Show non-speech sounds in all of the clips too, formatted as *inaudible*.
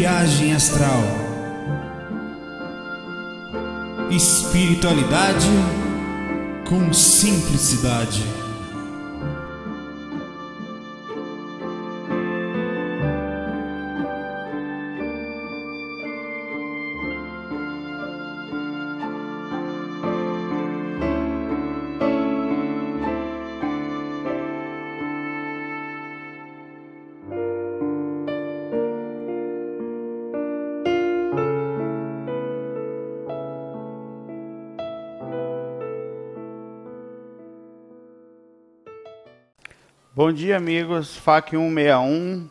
viagem astral, espiritualidade com simplicidade. Bom dia, amigos. FAC 161.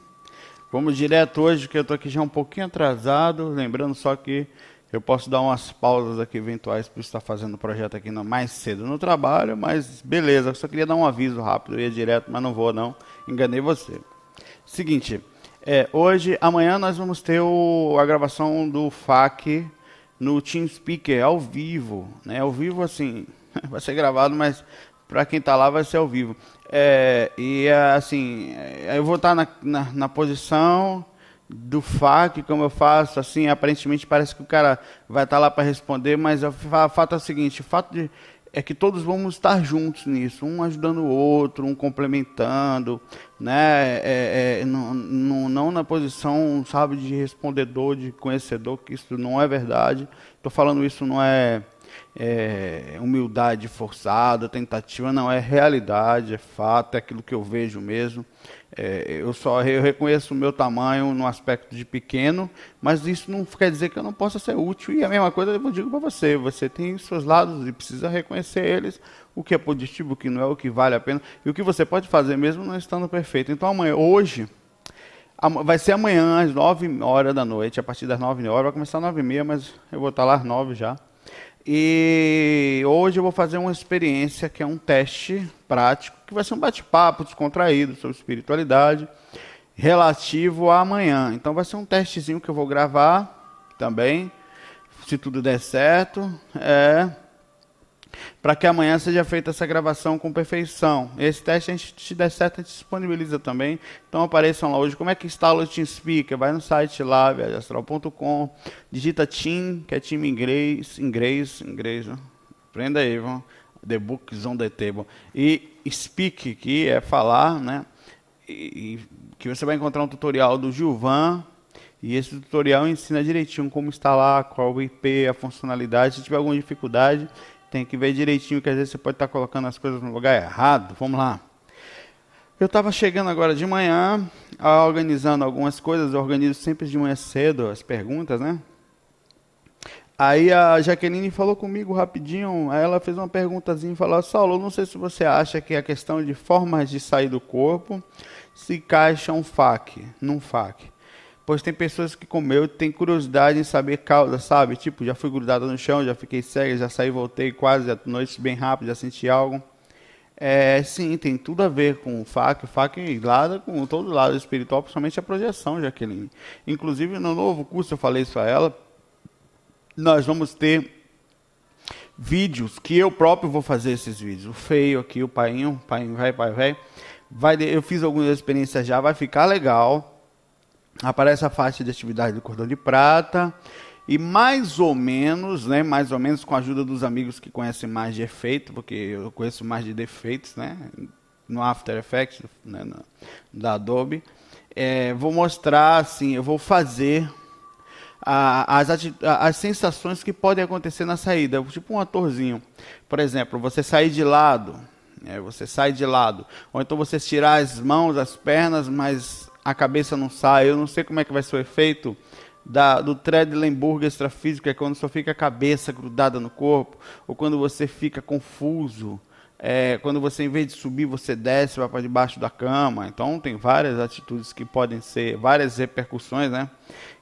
Vamos direto hoje, que eu estou aqui já um pouquinho atrasado. Lembrando só que eu posso dar umas pausas aqui eventuais para estar fazendo o projeto aqui mais cedo no trabalho, mas beleza. Eu só queria dar um aviso rápido. Eu ia direto, mas não vou, não. Enganei você. Seguinte, é, hoje, amanhã nós vamos ter o, a gravação do FAC no TeamSpeaker ao vivo. Né? Ao vivo, assim, *laughs* vai ser gravado, mas para quem está lá vai ser ao vivo. É, e é assim, é, eu vou estar tá na, na, na, posição do FAQ, como eu faço, assim, aparentemente parece que o cara vai estar tá lá para responder, mas o fato é o seguinte, o fato de, é que todos vamos estar juntos nisso, um ajudando o outro, um complementando, né? É, é, não, não, não, na posição, sabe, de respondedor, de conhecedor, que isso não é verdade. Estou falando isso não é é, humildade forçada, tentativa, não, é realidade, é fato, é aquilo que eu vejo mesmo. É, eu só eu reconheço o meu tamanho no aspecto de pequeno, mas isso não quer dizer que eu não possa ser útil. E a mesma coisa eu digo para você: você tem seus lados e precisa reconhecer eles, o que é positivo, o que não é, o que vale a pena, e o que você pode fazer mesmo não estando perfeito. Então amanhã, hoje, Vai ser amanhã, às 9 horas da noite, a partir das 9 horas. Vai começar às 9 e meia, mas eu vou estar lá às 9 já. E hoje eu vou fazer uma experiência que é um teste prático, que vai ser um bate-papo descontraído sobre espiritualidade relativo a amanhã. Então vai ser um testezinho que eu vou gravar também, se tudo der certo. É, para que amanhã seja feita essa gravação com perfeição. Esse teste, a gente, se der certo, a gente disponibiliza também. Então apareçam lá hoje. Como é que instala o TeamSpeaker? Vai no site lá, viajastral.com, digita Team, que é Team inglês, inglês, inglês, Prenda né? Aprenda aí, vão. The Books on the Table. E Speak, que é falar, né? E, e que você vai encontrar um tutorial do Gilvan, e esse tutorial ensina direitinho como instalar, qual o IP, a funcionalidade. Se tiver alguma dificuldade, tem que ver direitinho, que às vezes você pode estar tá colocando as coisas no lugar errado. Vamos lá. Eu estava chegando agora de manhã, organizando algumas coisas, eu organizo sempre de manhã cedo as perguntas, né? Aí a Jaqueline falou comigo rapidinho, aí ela fez uma perguntazinha e falou, Saulo, não sei se você acha que a é questão de formas de sair do corpo se encaixa um FAQ, num FAQ. Pois tem pessoas que, como eu, tem curiosidade em saber causa, sabe? Tipo, já fui grudado no chão, já fiquei cego, já saí, voltei quase à noite bem rápido, já senti algo. É, sim, tem tudo a ver com o FAC. O FAC lada com todo lado espiritual, principalmente a projeção, Jaqueline. Inclusive, no novo curso, eu falei isso a ela, nós vamos ter vídeos que eu próprio vou fazer esses vídeos. O feio aqui, o painho, painho vai, pai, vai. vai eu fiz algumas experiências já, vai ficar legal aparece a faixa de atividade do cordão de prata e mais ou menos, né, mais ou menos com a ajuda dos amigos que conhecem mais de efeito, porque eu conheço mais de defeitos, né, no After Effects né, no, da Adobe, é, vou mostrar, assim, eu vou fazer a, as, as sensações que podem acontecer na saída, tipo um atorzinho, por exemplo, você sair de lado, né? você sai de lado, ou então você tirar as mãos, as pernas, mas a cabeça não sai. Eu não sei como é que vai ser o efeito da, do Treadlenburg extrafísico, que é quando só fica a cabeça grudada no corpo, ou quando você fica confuso. É, quando você, em vez de subir, você desce, vai para debaixo da cama. Então, tem várias atitudes que podem ser, várias repercussões, né?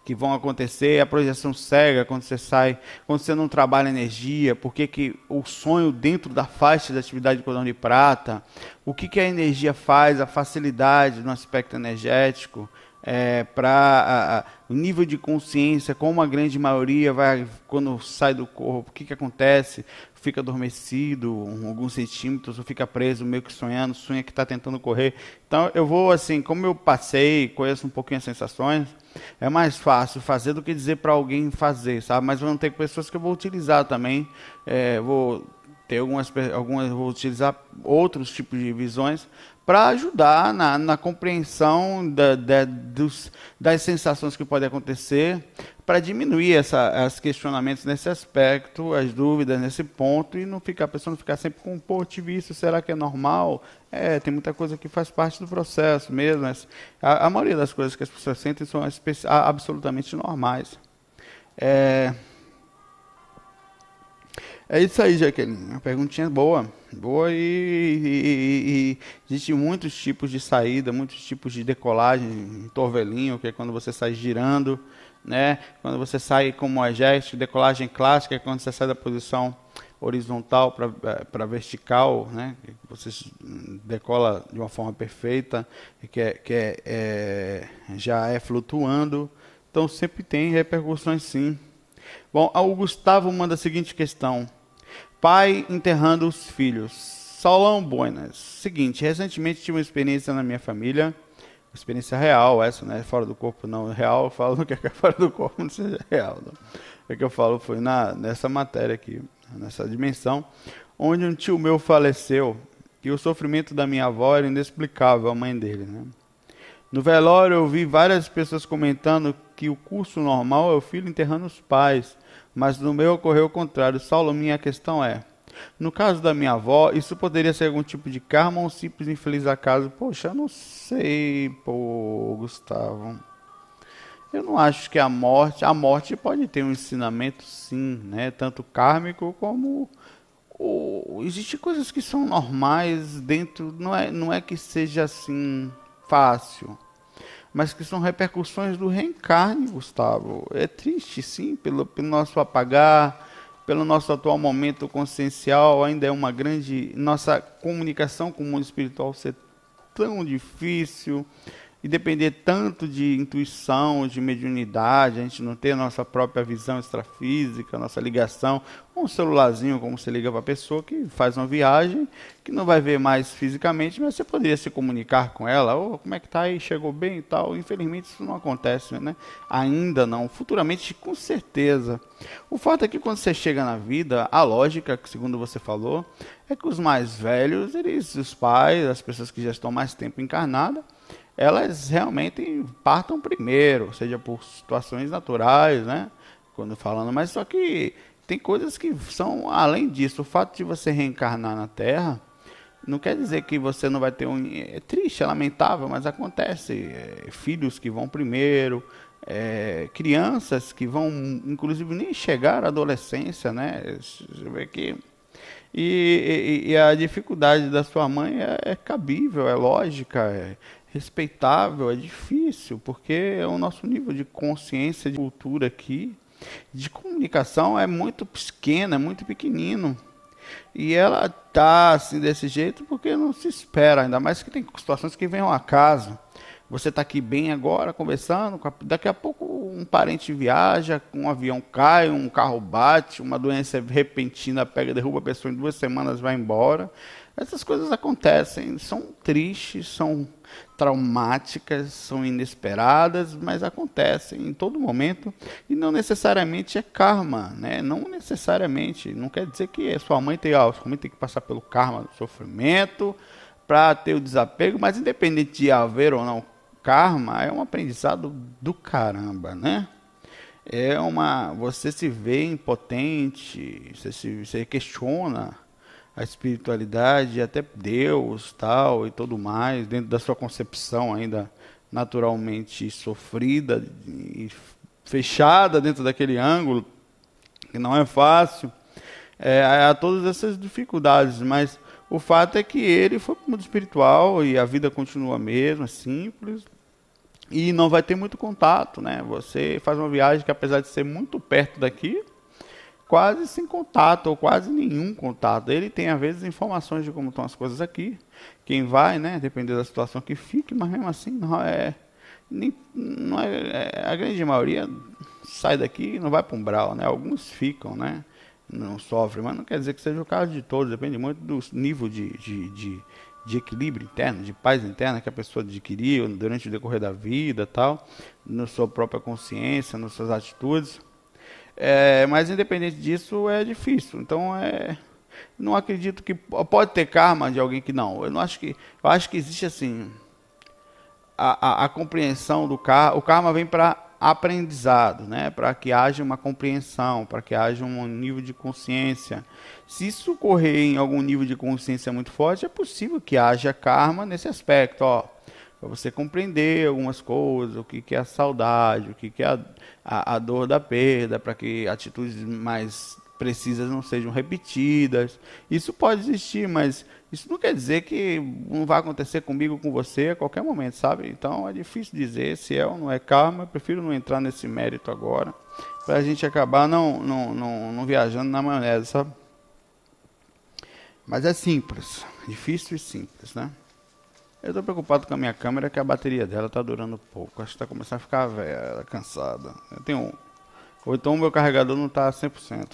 Que vão acontecer. A projeção cega, quando você sai, quando você não trabalha energia, por que, que o sonho dentro da faixa da atividade de cordão de prata, o que, que a energia faz, a facilidade no aspecto energético. É, para o nível de consciência, como a grande maioria vai quando sai do corpo, o que, que acontece, fica adormecido, alguns centímetros, ou fica preso, meio que sonhando, sonha que está tentando correr. Então eu vou assim, como eu passei, conheço um pouquinho as sensações, é mais fácil fazer do que dizer para alguém fazer, sabe? Mas vão ter pessoas que eu vou utilizar também, é, vou ter algumas, algumas, vou utilizar outros tipos de visões para ajudar na, na compreensão da, da, dos, das sensações que podem acontecer, para diminuir essa, os questionamentos nesse aspecto, as dúvidas nesse ponto, e não ficar, a pessoa não ficar sempre com, pô, tive isso, será que é normal? É, tem muita coisa que faz parte do processo mesmo. A, a maioria das coisas que as pessoas sentem são absolutamente normais. É, é isso aí, Jaqueline. Uma perguntinha boa. Boa e, e, e, e existem muitos tipos de saída, muitos tipos de decolagem, torvelinho, que é quando você sai girando, né? Quando você sai como a gesto, decolagem clássica é quando você sai da posição horizontal para é, vertical, né? Você decola de uma forma perfeita, que, é, que é, é, já é flutuando. Então sempre tem repercussões sim. Bom, o Gustavo manda a seguinte questão. Pai enterrando os filhos. Saulão Buenas. Seguinte, recentemente tive uma experiência na minha família. Experiência real, essa, né? Fora do corpo, não. Real, eu falo *laughs* é que é fora do corpo, não seja real. Não. É que eu falo, foi na, nessa matéria aqui, nessa dimensão, onde um tio meu faleceu e o sofrimento da minha avó era inexplicável, a mãe dele, né? No velório eu vi várias pessoas comentando que o curso normal é o filho enterrando os pais, mas no meu ocorreu o contrário. Saulo, minha questão é: no caso da minha avó, isso poderia ser algum tipo de karma ou um simples infeliz acaso? Poxa, não sei, pô, Gustavo. Eu não acho que a morte, a morte pode ter um ensinamento sim, né, tanto kármico como o, existe coisas que são normais dentro, não é, não é que seja assim fácil mas que são repercussões do reencarne, Gustavo. É triste, sim, pelo, pelo nosso apagar, pelo nosso atual momento consciencial, ainda é uma grande. Nossa comunicação com o mundo espiritual ser tão difícil, e depender tanto de intuição, de mediunidade, a gente não ter a nossa própria visão extrafísica, nossa ligação, um celularzinho como você liga para a pessoa que faz uma viagem, que não vai ver mais fisicamente, mas você poderia se comunicar com ela, ou oh, como é que tá aí, chegou bem e tal. Infelizmente isso não acontece, né? Ainda não, futuramente com certeza. O fato é que quando você chega na vida, a lógica, segundo você falou, é que os mais velhos, eles, os pais, as pessoas que já estão mais tempo encarnadas, elas realmente partam primeiro, seja por situações naturais, né? Quando falando, mas só que tem coisas que são além disso. O fato de você reencarnar na Terra não quer dizer que você não vai ter um. É triste, é lamentável, mas acontece. É, filhos que vão primeiro, é, crianças que vão, inclusive, nem chegar à adolescência, né? Você vê que. E, e, e, a dificuldade da sua mãe é, é cabível, é lógica. É, respeitável é difícil, porque é o nosso nível de consciência de cultura aqui, de comunicação é muito pequeno, é muito pequenino. E ela tá assim desse jeito porque não se espera, ainda mais que tem situações que vêm ao acaso. Você está aqui bem agora, conversando, daqui a pouco um parente viaja, um avião cai, um carro bate, uma doença repentina pega, derruba a pessoa em duas semanas, vai embora. Essas coisas acontecem, são tristes, são traumáticas, são inesperadas, mas acontecem em todo momento e não necessariamente é karma, né? Não necessariamente, não quer dizer que sua mãe tem, ó, sua mãe tem que passar pelo karma do sofrimento para ter o desapego, mas independente de haver ou não karma, é um aprendizado do caramba, né? É uma você se vê impotente, você se você questiona a espiritualidade, até Deus, tal e tudo mais, dentro da sua concepção ainda naturalmente sofrida e fechada dentro daquele ângulo, que não é fácil, é, há todas essas dificuldades, mas o fato é que ele foi para o mundo espiritual e a vida continua a mesma, é simples, e não vai ter muito contato, né? Você faz uma viagem que apesar de ser muito perto daqui, quase sem contato, ou quase nenhum contato. Ele tem, às vezes, informações de como estão as coisas aqui, quem vai, né? Dependendo da situação que fique, mas mesmo assim, não é. Nem, não é, é a grande maioria sai daqui e não vai para um brau, né? Alguns ficam, né? Não sofrem, mas não quer dizer que seja o caso de todos, depende muito do nível de, de, de, de equilíbrio interno, de paz interna que a pessoa adquiriu durante o decorrer da vida, tal, na sua própria consciência, nas suas atitudes. É, mas independente disso, é difícil. Então é. Não acredito que. Pode ter karma de alguém que não. Eu não acho que. Eu acho que existe assim. A, a, a compreensão do karma. O karma vem para aprendizado, né? Para que haja uma compreensão, para que haja um nível de consciência. Se isso ocorrer em algum nível de consciência muito forte, é possível que haja karma nesse aspecto. Ó, para você compreender algumas coisas, o que, que é a saudade, o que, que é a, a, a dor da perda, para que atitudes mais precisas não sejam repetidas. Isso pode existir, mas isso não quer dizer que não vai acontecer comigo, com você, a qualquer momento, sabe? Então é difícil dizer se é ou não é karma. Eu prefiro não entrar nesse mérito agora, para a gente acabar não, não, não, não viajando na maionese, sabe? Mas é simples, difícil e simples, né? Eu tô preocupado com a minha câmera que a bateria dela tá durando pouco. Acho que tá começando a ficar velha, é cansada. Eu tenho. Ou então o meu carregador não tá 100%.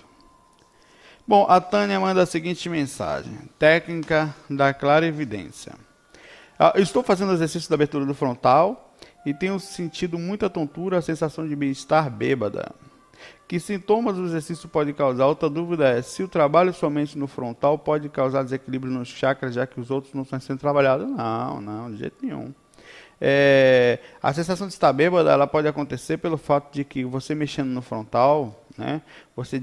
Bom, a Tânia manda a seguinte mensagem: Técnica da clara evidência. Ah, estou fazendo exercício da abertura do frontal e tenho sentido muita tontura, a sensação de bem-estar bêbada. Que sintomas o exercício pode causar? Outra dúvida é se o trabalho somente no frontal pode causar desequilíbrio nos chakras, já que os outros não estão sendo trabalhados. Não, não, de jeito nenhum. É, a sensação de estar bêbada ela pode acontecer pelo fato de que você mexendo no frontal, né, você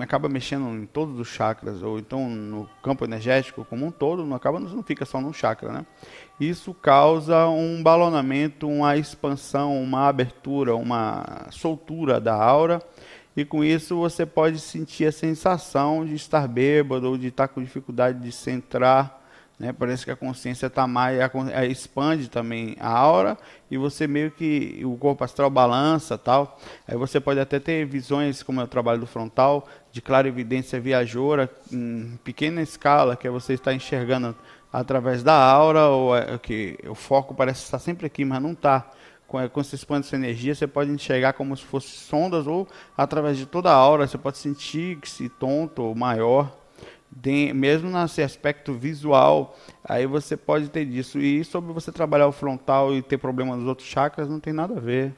acaba mexendo em todos os chakras, ou então no campo energético como um todo, não acaba não fica só num chakra. Né? Isso causa um balonamento, uma expansão, uma abertura, uma soltura da aura e com isso você pode sentir a sensação de estar bêbado ou de estar com dificuldade de centrar. Né? Parece que a consciência está mais. A, a, expande também a aura e você meio que. o corpo astral balança tal. Aí você pode até ter visões, como é o trabalho do frontal, de evidência viajoura em pequena escala, que é você estar enxergando através da aura, ou é, que o foco parece estar sempre aqui, mas não está é, quando você expande essa energia, você pode enxergar como se fosse sondas ou através de toda a aura, você pode sentir-se que tonto ou maior, de, mesmo nesse aspecto visual, aí você pode ter disso. E sobre você trabalhar o frontal e ter problema nos outros chakras, não tem nada a ver.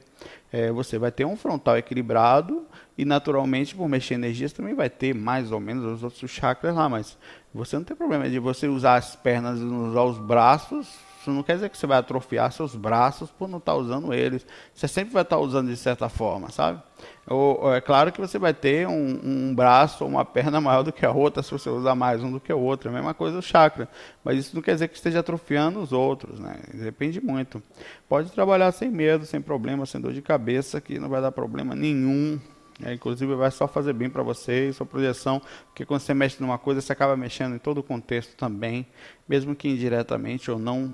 É, você vai ter um frontal equilibrado e naturalmente por mexer energias também vai ter mais ou menos os outros chakras lá, mas você não tem problema de você usar as pernas e usar os braços, isso não quer dizer que você vai atrofiar seus braços por não estar tá usando eles. Você sempre vai estar tá usando de certa forma, sabe? Ou, é claro que você vai ter um, um braço ou uma perna *laughs* maior do que a outra se você usar mais um do que o outro. É a mesma coisa o chakra. Mas isso não quer dizer que esteja atrofiando os outros, né? Depende muito. Pode trabalhar sem medo, sem problema, sem dor de cabeça, que não vai dar problema nenhum. É, inclusive vai só fazer bem para você e sua projeção, porque quando você mexe numa coisa, você acaba mexendo em todo o contexto também, mesmo que indiretamente ou não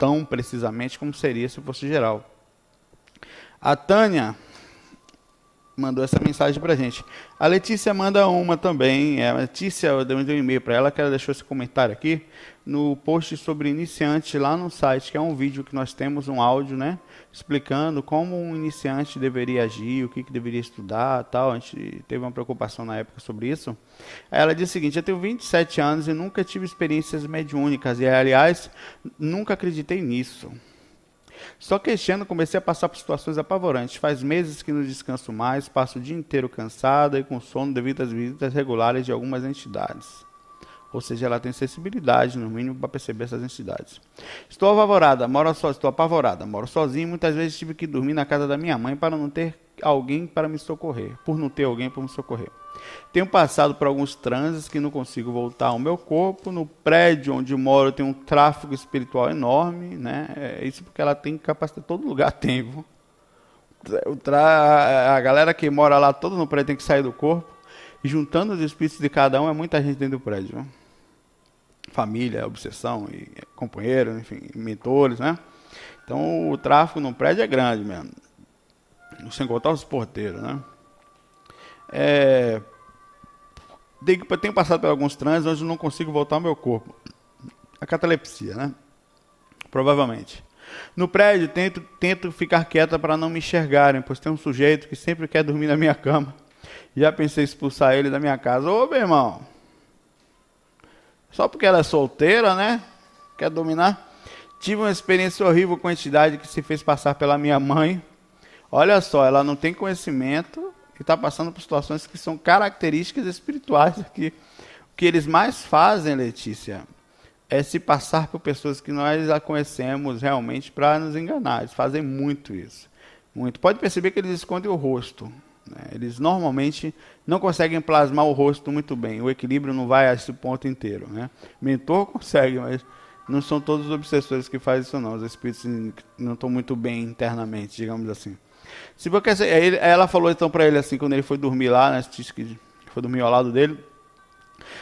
tão precisamente como seria se fosse geral. A Tânia mandou essa mensagem para a gente. A Letícia manda uma também. É, a Letícia, eu dei um e-mail para ela que ela deixou esse comentário aqui no post sobre iniciante lá no site, que é um vídeo que nós temos, um áudio, né? Explicando como um iniciante deveria agir, o que, que deveria estudar tal. A gente teve uma preocupação na época sobre isso. Ela diz o seguinte: Eu tenho 27 anos e nunca tive experiências mediúnicas, e aliás, nunca acreditei nisso. Só que este ano comecei a passar por situações apavorantes. Faz meses que não descanso mais, passo o dia inteiro cansada e com sono devido às visitas regulares de algumas entidades. Ou seja, ela tem sensibilidade, no mínimo, para perceber essas entidades. Estou apavorada, moro so, estou apavorada, moro sozinho. Muitas vezes tive que dormir na casa da minha mãe para não ter alguém para me socorrer, por não ter alguém para me socorrer. Tenho passado por alguns transes que não consigo voltar ao meu corpo. No prédio onde moro tem um tráfego espiritual enorme, né? É, é isso porque ela tem capacidade, todo lugar tem. Viu? A galera que mora lá todo no prédio tem que sair do corpo. E juntando os espíritos de cada um é muita gente dentro do prédio. Viu? família, obsessão e eh, companheiros, enfim, mentores, né? Então o tráfego no prédio é grande mesmo. não Sem contar tá os porteiros, né? É, eu tenho passado por alguns hoje onde não consigo voltar ao meu corpo. A catalepsia, né? Provavelmente. No prédio, tento, tento ficar quieta para não me enxergarem, pois tem um sujeito que sempre quer dormir na minha cama. Já pensei em expulsar ele da minha casa. Ô, meu irmão, só porque ela é solteira, né? Quer dominar? Tive uma experiência horrível com a entidade que se fez passar pela minha mãe. Olha só, ela não tem conhecimento e está passando por situações que são características espirituais aqui. O que eles mais fazem, Letícia, é se passar por pessoas que nós já conhecemos realmente para nos enganar. Eles fazem muito isso. Muito. Pode perceber que eles escondem o rosto. Né? Eles normalmente não conseguem plasmar o rosto muito bem, o equilíbrio não vai a esse ponto inteiro. Né? Mentor consegue, mas não são todos os obsessores que fazem isso, não. Os espíritos não estão muito bem internamente, digamos assim. Se porque ela falou então para ele assim, quando ele foi dormir lá, né, foi dormir ao lado dele.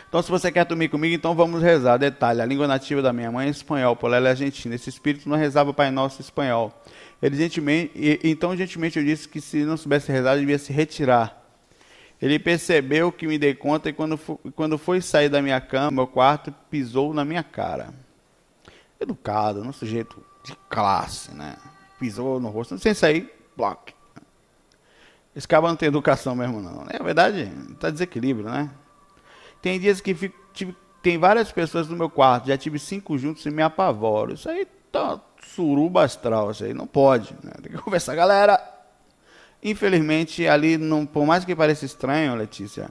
Então, se você quer dormir comigo, então vamos rezar. Detalhe: a língua nativa da minha mãe é espanhol, por ela é argentina. Esse espírito não rezava Pai Nosso espanhol. Ele gentilmente, e, então gentilmente eu disse que se não soubesse rezar, eu devia se retirar. Ele percebeu que me dei conta e quando, foi, quando foi sair da minha cama, meu quarto, pisou na minha cara. Educado, um né? sujeito de classe, né? Pisou no rosto, sem sair, bloco. Esse cara não tem educação mesmo, não. Né? É verdade, tá desequilíbrio, né? Tem dias que fico, tive, tem várias pessoas no meu quarto, já tive cinco juntos e me apavoro. Isso aí tá, suruba astral, isso aí não pode. Né? Tem que *laughs* conversar, galera. Infelizmente, ali, não, por mais que pareça estranho, Letícia,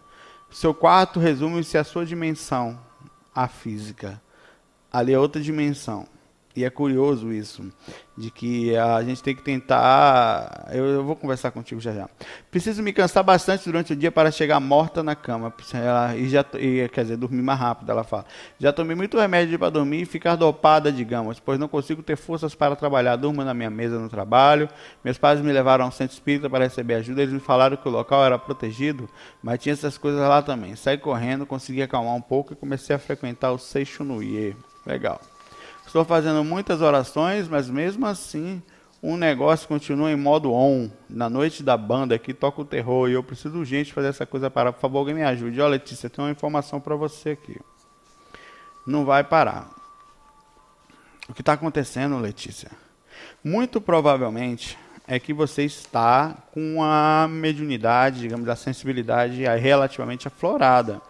seu quarto resume-se à sua dimensão, a física. Ali é outra dimensão. E é curioso isso, de que a gente tem que tentar. Eu, eu, vou conversar contigo já já. Preciso me cansar bastante durante o dia para chegar morta na cama. Ela, e já, e, quer dizer, dormir mais rápido, ela fala. Já tomei muito remédio para dormir e ficar dopada, digamos, pois não consigo ter forças para trabalhar. Durmo na minha mesa no trabalho. Meus pais me levaram ao centro espírita para receber ajuda. Eles me falaram que o local era protegido, mas tinha essas coisas lá também. Saí correndo, consegui acalmar um pouco e comecei a frequentar o Seixunuye. Legal. Estou fazendo muitas orações, mas mesmo assim um negócio continua em modo on. Na noite da banda aqui toca o terror e eu preciso urgente fazer essa coisa parar. Por favor, alguém me ajude. Olha, Letícia, tem uma informação para você aqui. Não vai parar. O que está acontecendo, Letícia? Muito provavelmente é que você está com a mediunidade, digamos, a sensibilidade é relativamente aflorada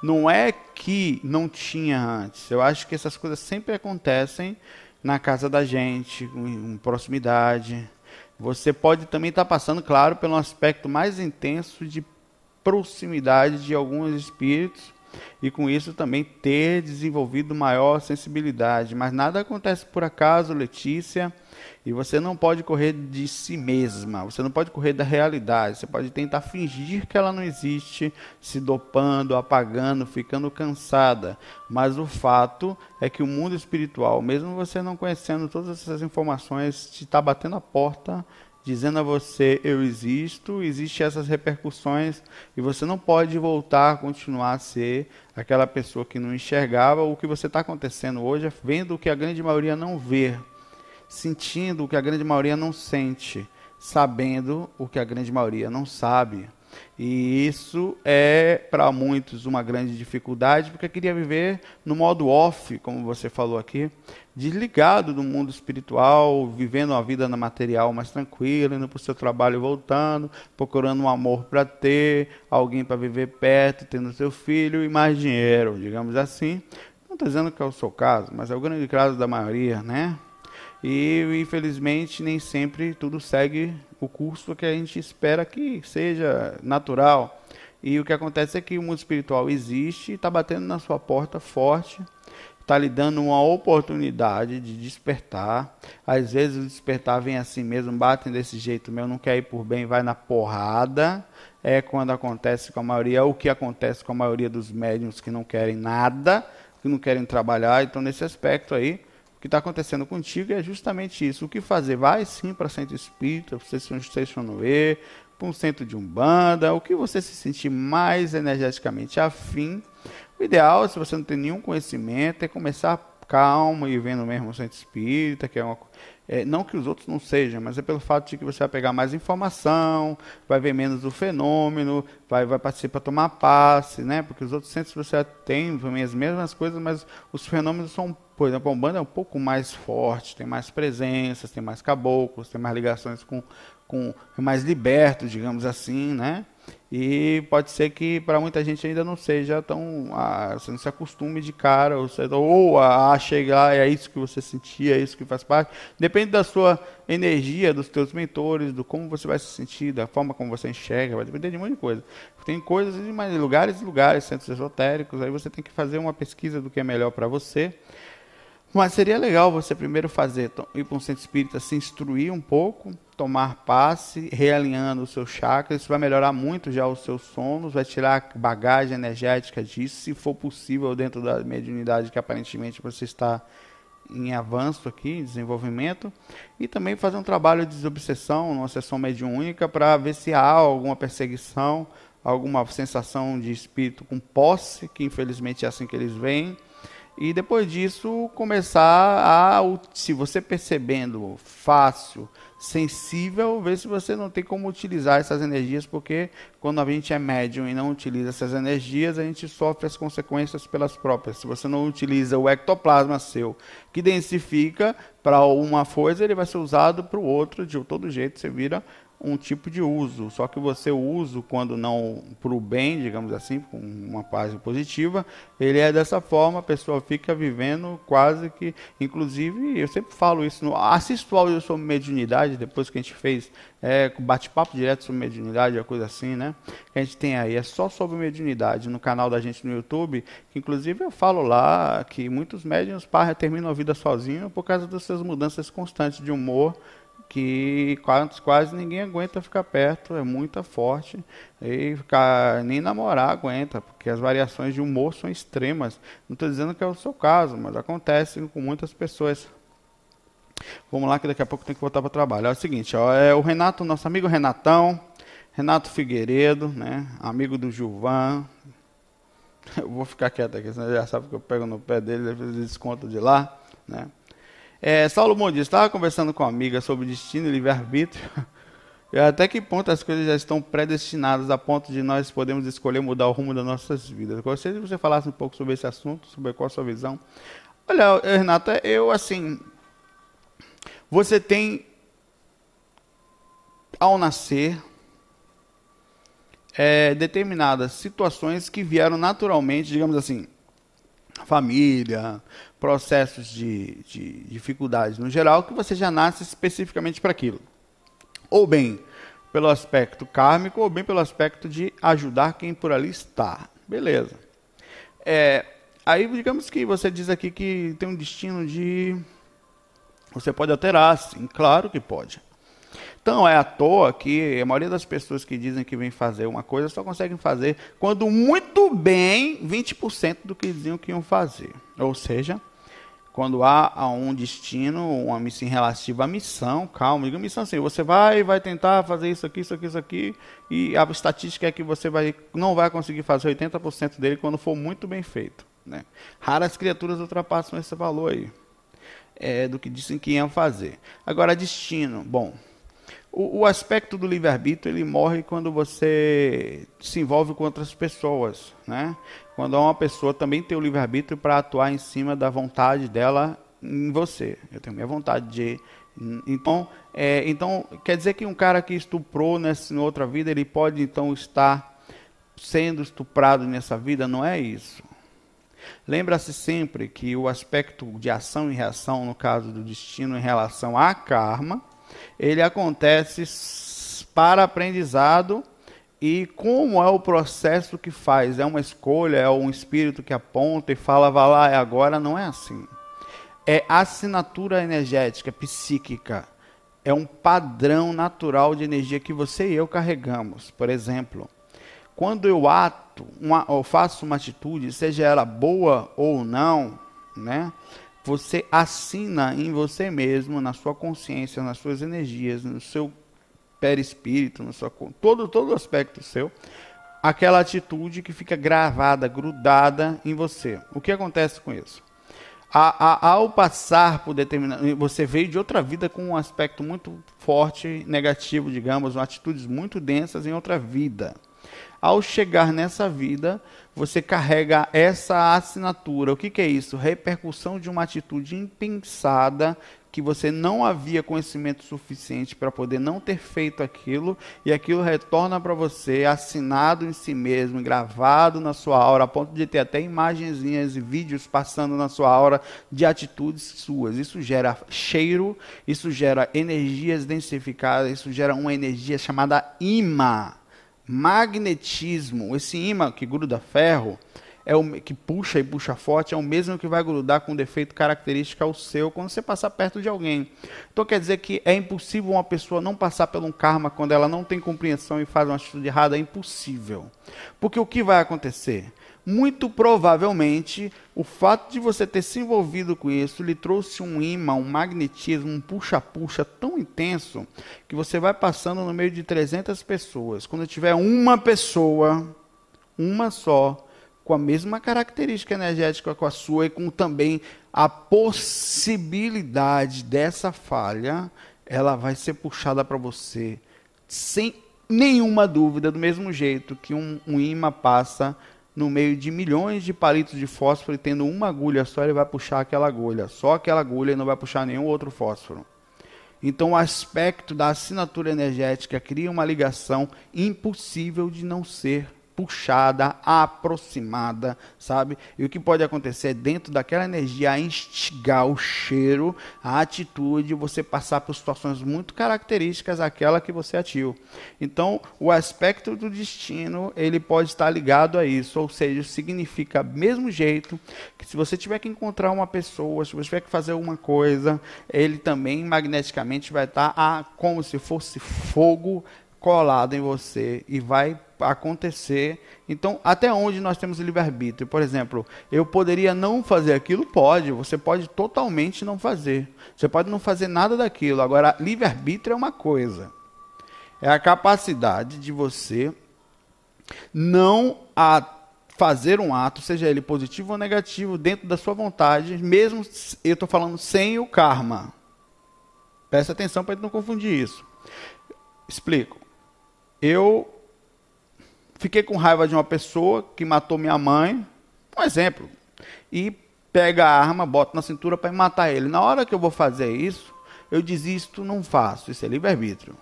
não é que não tinha antes. Eu acho que essas coisas sempre acontecem na casa da gente, com proximidade. Você pode também estar tá passando, claro, pelo aspecto mais intenso de proximidade de alguns espíritos e com isso também ter desenvolvido maior sensibilidade. Mas nada acontece por acaso, Letícia. E você não pode correr de si mesma, você não pode correr da realidade. Você pode tentar fingir que ela não existe, se dopando, apagando, ficando cansada. Mas o fato é que o mundo espiritual, mesmo você não conhecendo todas essas informações, te está batendo a porta, dizendo a você: eu existo, existem essas repercussões, e você não pode voltar a continuar a ser aquela pessoa que não enxergava o que você está acontecendo hoje, é vendo o que a grande maioria não vê sentindo o que a grande maioria não sente, sabendo o que a grande maioria não sabe. E isso é para muitos uma grande dificuldade, porque queria viver no modo off, como você falou aqui, desligado do mundo espiritual, vivendo uma vida na material mais tranquila, indo para o seu trabalho voltando, procurando um amor para ter, alguém para viver perto, tendo seu filho e mais dinheiro, digamos assim. Não estou dizendo que é o seu caso, mas é o grande caso da maioria, né? E infelizmente nem sempre tudo segue o curso que a gente espera que seja natural. E o que acontece é que o mundo espiritual existe, e está batendo na sua porta forte, está lhe dando uma oportunidade de despertar. Às vezes o despertar vem assim mesmo, batem desse jeito meu, não quer ir por bem, vai na porrada. É quando acontece com a maioria, é o que acontece com a maioria dos médiums que não querem nada, que não querem trabalhar. Então, nesse aspecto aí, o que está acontecendo contigo é justamente isso. O que fazer? Vai sim para centro espírita, para o Seixonoe, se para um centro de umbanda, o que você se sentir mais energeticamente afim. O ideal, se você não tem nenhum conhecimento, é começar calmo e vendo mesmo o centro espírita, que é uma é, não que os outros não sejam, mas é pelo fato de que você vai pegar mais informação, vai ver menos o fenômeno, vai, vai participar tomar passe, né? Porque os outros centros você tem as mesmas coisas, mas os fenômenos são, por exemplo, a Umbanda é um pouco mais forte, tem mais presenças, tem mais caboclos, tem mais ligações com, com mais liberto, digamos assim, né? E pode ser que para muita gente ainda não seja tão. Ah, você não se acostume de cara, ou, ou a, a chegar, é isso que você sentia, é isso que faz parte. Depende da sua energia, dos seus mentores, do como você vai se sentir, da forma como você enxerga, vai depender de um monte de coisa. Tem coisas em lugares e lugares, centros esotéricos, aí você tem que fazer uma pesquisa do que é melhor para você. Mas seria legal você primeiro fazer, ir para um centro espírita, se instruir um pouco, tomar passe, realinhando o seu chakra, isso vai melhorar muito já os seus sonos, vai tirar bagagem energética disso, se for possível, dentro da mediunidade que aparentemente você está em avanço aqui, em desenvolvimento, e também fazer um trabalho de desobsessão, uma sessão mediúnica, para ver se há alguma perseguição, alguma sensação de espírito com posse, que infelizmente é assim que eles veem, e depois disso começar a, se você percebendo fácil, sensível, ver se você não tem como utilizar essas energias, porque quando a gente é médium e não utiliza essas energias, a gente sofre as consequências pelas próprias. Se você não utiliza o ectoplasma seu, que densifica para uma coisa, ele vai ser usado para o outro, de todo jeito você vira um tipo de uso, só que você usa quando não para o bem, digamos assim, com uma página positiva, ele é dessa forma, a pessoa fica vivendo quase que, inclusive, eu sempre falo isso, no, assisto áudio sobre mediunidade, depois que a gente fez é, bate-papo direto sobre mediunidade, é coisa assim, né? Que a gente tem aí, é só sobre mediunidade, no canal da gente no YouTube, que inclusive eu falo lá que muitos médiums terminam a vida sozinho por causa das suas mudanças constantes de humor, que quase, quase ninguém aguenta ficar perto, é muito forte, e ficar, nem namorar aguenta, porque as variações de humor são extremas. Não estou dizendo que é o seu caso, mas acontece com muitas pessoas. Vamos lá, que daqui a pouco tem que voltar para o trabalho. É o seguinte, ó, é o Renato, nosso amigo Renatão, Renato Figueiredo, né, amigo do Gilvan. *laughs* Eu vou ficar quieto aqui, senão ele já sabe que eu pego no pé dele, ele vezes desconto de lá, né. É, Salomão diz: estava conversando com uma amiga sobre destino e livre-arbítrio. *laughs* Até que ponto as coisas já estão predestinadas a ponto de nós podemos escolher mudar o rumo das nossas vidas? gostaria que você falasse um pouco sobre esse assunto, sobre qual a sua visão. Olha, Renata, é, eu assim. Você tem, ao nascer, é, determinadas situações que vieram naturalmente, digamos assim, família, processos de, de dificuldades no geral, que você já nasce especificamente para aquilo. Ou bem pelo aspecto kármico, ou bem pelo aspecto de ajudar quem por ali está. Beleza. É, aí, digamos que você diz aqui que tem um destino de. Você pode alterar, sim, claro que pode. Então é à toa que a maioria das pessoas que dizem que vem fazer uma coisa só conseguem fazer quando muito bem 20% do que diziam que iam fazer. Ou seja, quando há um destino, uma missão relativa à missão, calma, diga missão assim, você vai vai tentar fazer isso aqui, isso aqui, isso aqui, e a estatística é que você vai, não vai conseguir fazer 80% dele quando for muito bem feito. Né? Raras criaturas ultrapassam esse valor aí, é, do que dizem que iam fazer. Agora, destino, bom, o, o aspecto do livre-arbítrio ele morre quando você se envolve com outras pessoas, né? Quando uma pessoa também tem o livre-arbítrio para atuar em cima da vontade dela em você. Eu tenho minha vontade de então, é, então quer dizer que um cara que estuprou nessa em outra vida ele pode então estar sendo estuprado nessa vida? Não é isso. Lembra-se sempre que o aspecto de ação e reação, no caso do destino em relação a karma, ele acontece para aprendizado e como é o processo que faz? É uma escolha? É um espírito que aponta e fala, vá lá, é agora? Não é assim. É assinatura energética, é psíquica. É um padrão natural de energia que você e eu carregamos. Por exemplo, quando eu ato, uma, eu faço uma atitude, seja ela boa ou não, né? você assina em você mesmo, na sua consciência, nas suas energias, no seu perispírito, no seu, todo, todo aspecto seu, aquela atitude que fica gravada, grudada em você. O que acontece com isso? A, a, ao passar por determinado. Você veio de outra vida com um aspecto muito forte, negativo, digamos, atitudes muito densas em outra vida ao chegar nessa vida, você carrega essa assinatura. O que, que é isso? Repercussão de uma atitude impensada que você não havia conhecimento suficiente para poder não ter feito aquilo, e aquilo retorna para você assinado em si mesmo, gravado na sua aura, a ponto de ter até imagenzinhas e vídeos passando na sua aura de atitudes suas. Isso gera cheiro, isso gera energias densificadas, isso gera uma energia chamada imã magnetismo. Esse imã que gruda ferro, é o, que puxa e puxa forte, é o mesmo que vai grudar com defeito característico ao seu quando você passar perto de alguém. Então quer dizer que é impossível uma pessoa não passar por um karma quando ela não tem compreensão e faz uma atitude errada, é impossível. Porque o que vai acontecer? muito provavelmente o fato de você ter se envolvido com isso lhe trouxe um imã, um magnetismo, um puxa-puxa tão intenso que você vai passando no meio de 300 pessoas. Quando tiver uma pessoa, uma só, com a mesma característica energética com a sua e com também a possibilidade dessa falha, ela vai ser puxada para você sem nenhuma dúvida, do mesmo jeito que um, um imã passa no meio de milhões de palitos de fósforo e tendo uma agulha só, ele vai puxar aquela agulha, só aquela agulha e não vai puxar nenhum outro fósforo. Então, o aspecto da assinatura energética cria uma ligação impossível de não ser puxada, aproximada, sabe? E o que pode acontecer é dentro daquela energia instigar o cheiro, a atitude, você passar por situações muito características àquela que você atiu. Então, o aspecto do destino, ele pode estar ligado a isso, ou seja, significa mesmo jeito que se você tiver que encontrar uma pessoa, se você tiver que fazer uma coisa, ele também magneticamente vai estar a, ah, como se fosse fogo colado em você e vai acontecer. Então, até onde nós temos livre-arbítrio? Por exemplo, eu poderia não fazer aquilo? Pode, você pode totalmente não fazer. Você pode não fazer nada daquilo. Agora, livre-arbítrio é uma coisa. É a capacidade de você não fazer um ato, seja ele positivo ou negativo, dentro da sua vontade, mesmo, eu estou falando, sem o karma. Presta atenção para não confundir isso. Explico. Eu fiquei com raiva de uma pessoa que matou minha mãe, um exemplo, e pega a arma, bota na cintura para matar ele. Na hora que eu vou fazer isso, eu desisto, não faço. Isso é livre-arbítrio.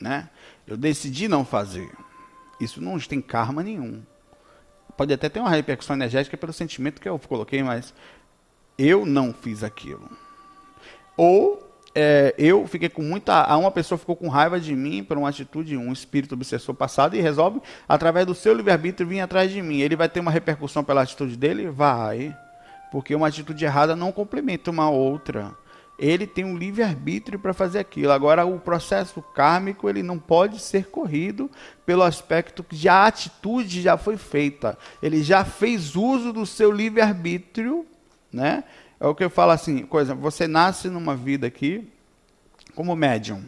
Né? Eu decidi não fazer. Isso não tem karma nenhum. Pode até ter uma repercussão energética pelo sentimento que eu coloquei, mas eu não fiz aquilo. Ou é, eu fiquei com muita. Uma pessoa ficou com raiva de mim por uma atitude, um espírito obsessor passado, e resolve, através do seu livre-arbítrio, vir atrás de mim. Ele vai ter uma repercussão pela atitude dele? Vai. Porque uma atitude errada não complementa uma outra. Ele tem um livre-arbítrio para fazer aquilo. Agora, o processo kármico ele não pode ser corrido pelo aspecto que a atitude já foi feita. Ele já fez uso do seu livre-arbítrio, né? É o que eu falo assim, coisa, você nasce numa vida aqui como médium.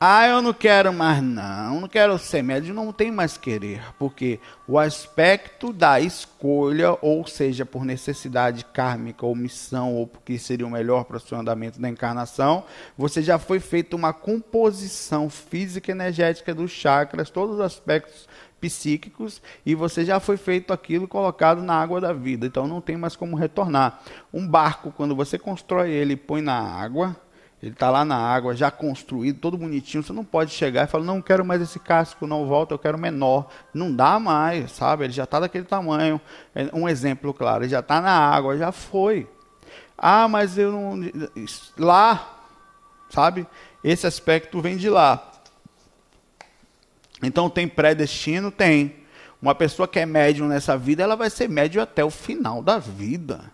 Ah, eu não quero mais não, não quero ser médium, não tem mais querer, porque o aspecto da escolha, ou seja, por necessidade kármica ou missão, ou porque seria o melhor para o seu andamento da encarnação, você já foi feita uma composição física e energética dos chakras, todos os aspectos psíquicos e você já foi feito aquilo colocado na água da vida, então não tem mais como retornar. Um barco, quando você constrói ele e põe na água, ele está lá na água, já construído, todo bonitinho. Você não pode chegar e falar, não quero mais esse casco, não volta, eu quero menor. Não dá mais, sabe? Ele já está daquele tamanho. É um exemplo, claro, ele já está na água, já foi. Ah, mas eu não. Lá, sabe? Esse aspecto vem de lá. Então tem predestino? Tem. Uma pessoa que é médium nessa vida, ela vai ser médium até o final da vida.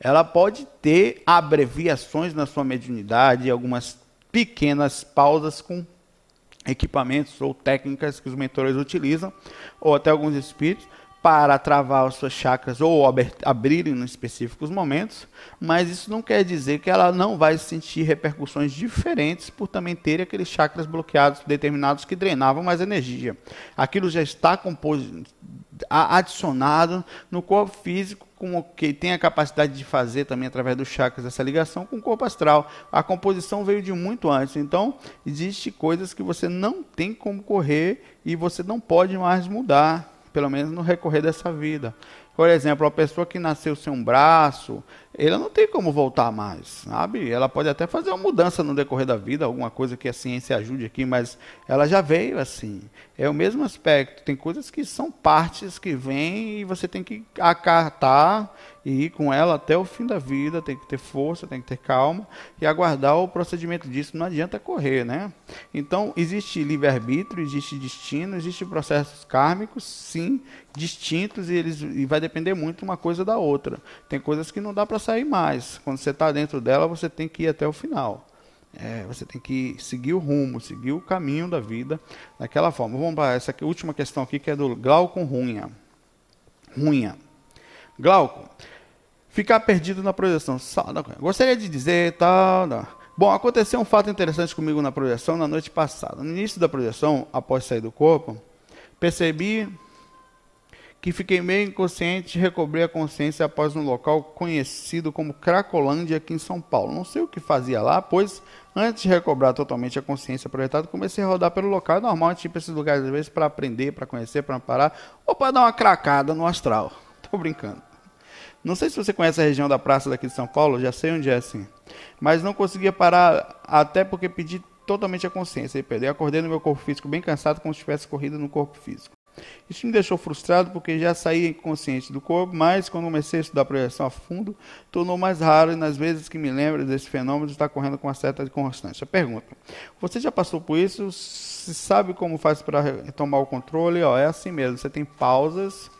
Ela pode ter abreviações na sua mediunidade, algumas pequenas pausas com equipamentos ou técnicas que os mentores utilizam, ou até alguns espíritos, para travar as suas chakras ou abrirem em específicos momentos, mas isso não quer dizer que ela não vai sentir repercussões diferentes por também ter aqueles chakras bloqueados determinados que drenavam mais energia. Aquilo já está adicionado no corpo físico com o que tem a capacidade de fazer também através dos chakras essa ligação com o corpo astral. A composição veio de muito antes, então existe coisas que você não tem como correr e você não pode mais mudar pelo menos no recorrer dessa vida. Por exemplo, a pessoa que nasceu sem um braço, ela não tem como voltar mais, sabe? Ela pode até fazer uma mudança no decorrer da vida, alguma coisa que a ciência ajude aqui, mas ela já veio assim. É o mesmo aspecto. Tem coisas que são partes que vêm e você tem que acatar e ir com ela até o fim da vida. Tem que ter força, tem que ter calma e aguardar o procedimento disso. Não adianta correr, né? Então, existe livre-arbítrio, existe destino, existe processos kármicos, sim, distintos e, eles, e vai depender muito uma coisa da outra. Tem coisas que não dá para sair mais. Quando você está dentro dela, você tem que ir até o final. É, você tem que seguir o rumo, seguir o caminho da vida daquela forma. Vamos para essa aqui, última questão aqui, que é do Glauco Runha. Runha. Glauco, ficar perdido na projeção. Gostaria de dizer tal. Tá, Bom, aconteceu um fato interessante comigo na projeção na noite passada. No início da projeção, após sair do corpo, percebi que fiquei meio inconsciente, recobrei a consciência após um local conhecido como Cracolândia aqui em São Paulo. Não sei o que fazia lá, pois antes de recobrar totalmente a consciência projetada, comecei a rodar pelo local. É normal, tipo esses lugares às vezes para aprender, para conhecer, para amparar ou para dar uma cracada no astral. *laughs* Tô brincando. Não sei se você conhece a região da praça daqui de São Paulo, já sei onde é assim. Mas não conseguia parar até porque pedi totalmente a consciência e perdi. Acordei no meu corpo físico bem cansado, como se tivesse corrido no corpo físico. Isso me deixou frustrado porque já saí inconsciente do corpo, mas quando comecei a estudar a projeção a fundo, tornou mais raro e nas vezes que me lembro desse fenômeno está correndo com uma certa constância. Pergunta: Você já passou por isso? Se sabe como faz para retomar o controle? Ó, é assim mesmo, você tem pausas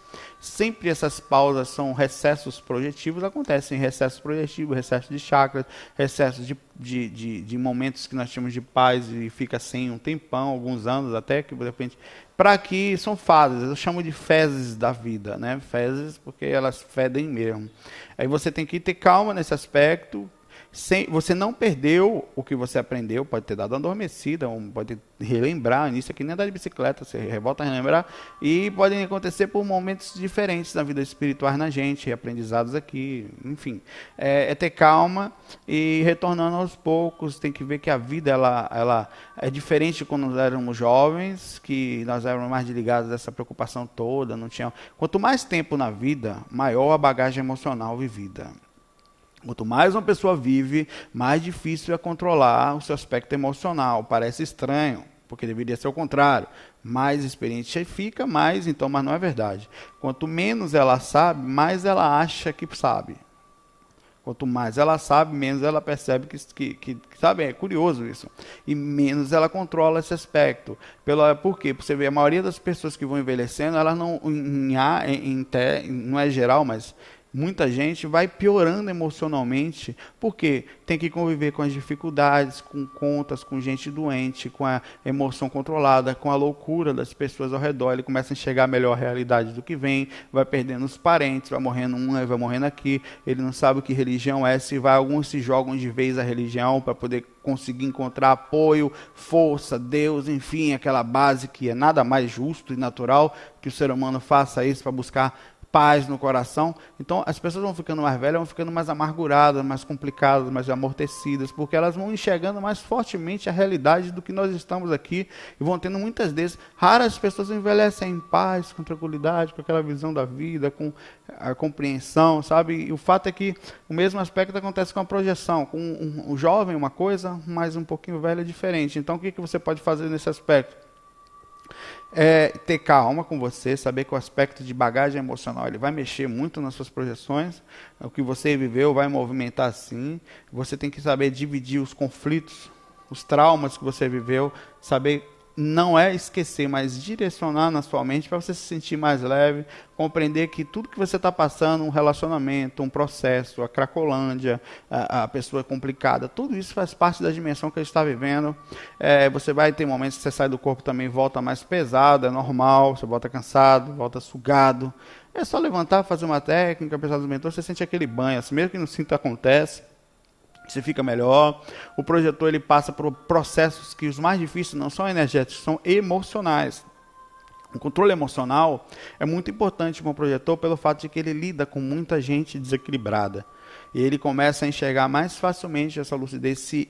Sempre essas pausas são recessos projetivos, acontecem recessos projetivos, recessos de chakras, recessos de, de, de, de, momentos que nós temos de paz e fica sem um tempão, alguns anos até que de repente. Para que são fases, eu chamo de fezes da vida, né? Fezes porque elas fedem mesmo. Aí você tem que ter calma nesse aspecto, sem, você não perdeu o que você aprendeu, pode ter dado uma adormecida, um, pode relembrar isso aqui, é nem andar de bicicleta, você volta a relembrar, e podem acontecer por momentos diferentes na vida espiritual na gente, aprendizados aqui, enfim. É, é, ter calma e retornando aos poucos, tem que ver que a vida ela, ela é diferente de quando nós éramos jovens, que nós éramos mais desligados dessa preocupação toda, não tinha. Quanto mais tempo na vida, maior a bagagem emocional vivida. Quanto mais uma pessoa vive, mais difícil é controlar o seu aspecto emocional. Parece estranho, porque deveria ser o contrário. Mais experiente fica, mais então, mas não é verdade. Quanto menos ela sabe, mais ela acha que sabe. Quanto mais ela sabe, menos ela percebe que, que, que, sabe, é curioso isso. E menos ela controla esse aspecto. Pelo por quê? Porque você vê, a maioria das pessoas que vão envelhecendo, elas não, em, em, em, não é geral, mas muita gente vai piorando emocionalmente, porque tem que conviver com as dificuldades, com contas, com gente doente, com a emoção controlada, com a loucura das pessoas ao redor. Ele começa a enxergar melhor a realidade do que vem, vai perdendo os parentes, vai morrendo um, vai morrendo aqui. Ele não sabe o que religião é, se vai, alguns se jogam de vez a religião para poder conseguir encontrar apoio, força, Deus, enfim, aquela base que é nada mais justo e natural que o ser humano faça isso para buscar paz no coração. Então as pessoas vão ficando mais velhas, vão ficando mais amarguradas, mais complicadas, mais amortecidas, porque elas vão enxergando mais fortemente a realidade do que nós estamos aqui e vão tendo muitas vezes. Raras pessoas envelhecem em paz, com tranquilidade, com aquela visão da vida, com a compreensão, sabe? E o fato é que o mesmo aspecto acontece com a projeção. Com um, um, um jovem, uma coisa, mas um pouquinho velho é diferente. Então o que, que você pode fazer nesse aspecto? é ter calma com você, saber que o aspecto de bagagem emocional ele vai mexer muito nas suas projeções, o que você viveu vai movimentar sim. Você tem que saber dividir os conflitos, os traumas que você viveu, saber não é esquecer, mas direcionar na sua mente para você se sentir mais leve, compreender que tudo que você está passando, um relacionamento, um processo, a cracolândia, a, a, pessoa complicada, tudo isso faz parte da dimensão que a gente está vivendo. É, você vai ter momentos que você sai do corpo também volta mais pesado, é normal, você volta cansado, volta sugado. É só levantar, fazer uma técnica, pensar dos mentores, você sente aquele banho, assim, mesmo que não sinta acontece você fica melhor. O projetor ele passa por processos que os mais difíceis não são energéticos, são emocionais. O controle emocional é muito importante para o projetor pelo fato de que ele lida com muita gente desequilibrada. E ele começa a enxergar mais facilmente essa lucidez se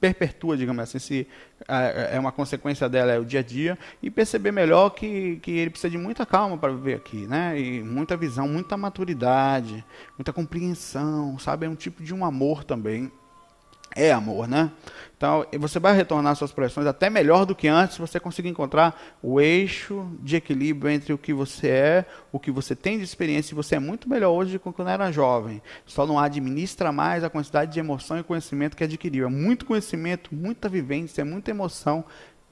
perpetua, digamos assim, se é uma consequência dela é o dia a dia, e perceber melhor que, que ele precisa de muita calma para viver aqui, né? E muita visão, muita maturidade, muita compreensão, sabe? É um tipo de um amor também é amor, né? Então, você vai retornar suas projeções até melhor do que antes, se você conseguir encontrar o eixo de equilíbrio entre o que você é, o que você tem de experiência, e você é muito melhor hoje do que quando era jovem. Só não administra mais a quantidade de emoção e conhecimento que adquiriu. É muito conhecimento, muita vivência, muita emoção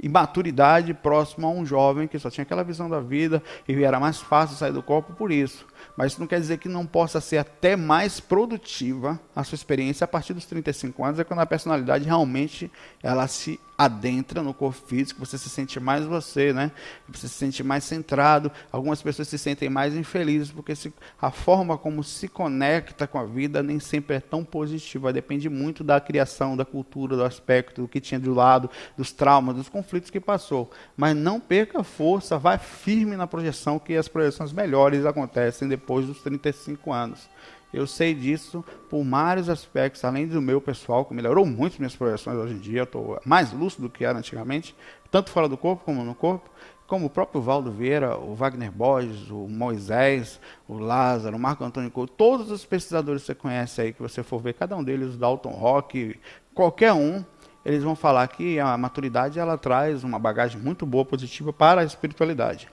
e maturidade próximo a um jovem que só tinha aquela visão da vida e era mais fácil sair do corpo por isso. Mas isso não quer dizer que não possa ser até mais produtiva a sua experiência a partir dos 35 anos, é quando a personalidade realmente ela se adentra no corpo físico, você se sente mais você, né? Você se sente mais centrado. Algumas pessoas se sentem mais infelizes porque se, a forma como se conecta com a vida nem sempre é tão positiva. Depende muito da criação, da cultura, do aspecto, do que tinha do lado, dos traumas, dos conflitos que passou. Mas não perca força, vai firme na projeção que as projeções melhores acontecem depois dos 35 anos. Eu sei disso por vários aspectos, além do meu pessoal, que melhorou muito minhas projeções hoje em dia. estou mais lúcido do que era antigamente, tanto fora do corpo como no corpo. Como o próprio Valdo Vieira, o Wagner Borges, o Moisés, o Lázaro, o Marco Antônio Couto, todos os pesquisadores que você conhece aí, que você for ver, cada um deles, o Dalton Rock, qualquer um, eles vão falar que a maturidade ela traz uma bagagem muito boa, positiva para a espiritualidade.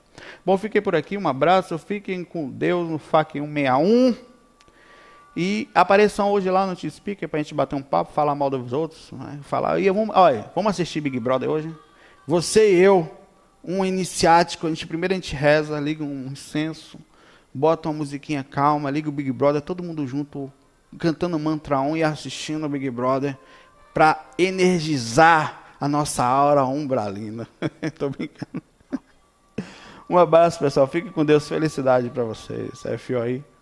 Bom, fiquei por aqui, um abraço, fiquem com Deus no FAC 161. E apareçam hoje lá no T-Speaker para a gente bater um papo, falar mal dos outros. Né? Falar, e vamos, olha, vamos assistir Big Brother hoje? Você e eu, um iniciático, a gente, primeiro a gente reza, liga um incenso, bota uma musiquinha calma, liga o Big Brother, todo mundo junto, cantando mantra um e assistindo o Big Brother, para energizar a nossa aura umbralina. Estou *laughs* brincando. Um abraço, pessoal. Fique com Deus. Felicidade para vocês. FOI.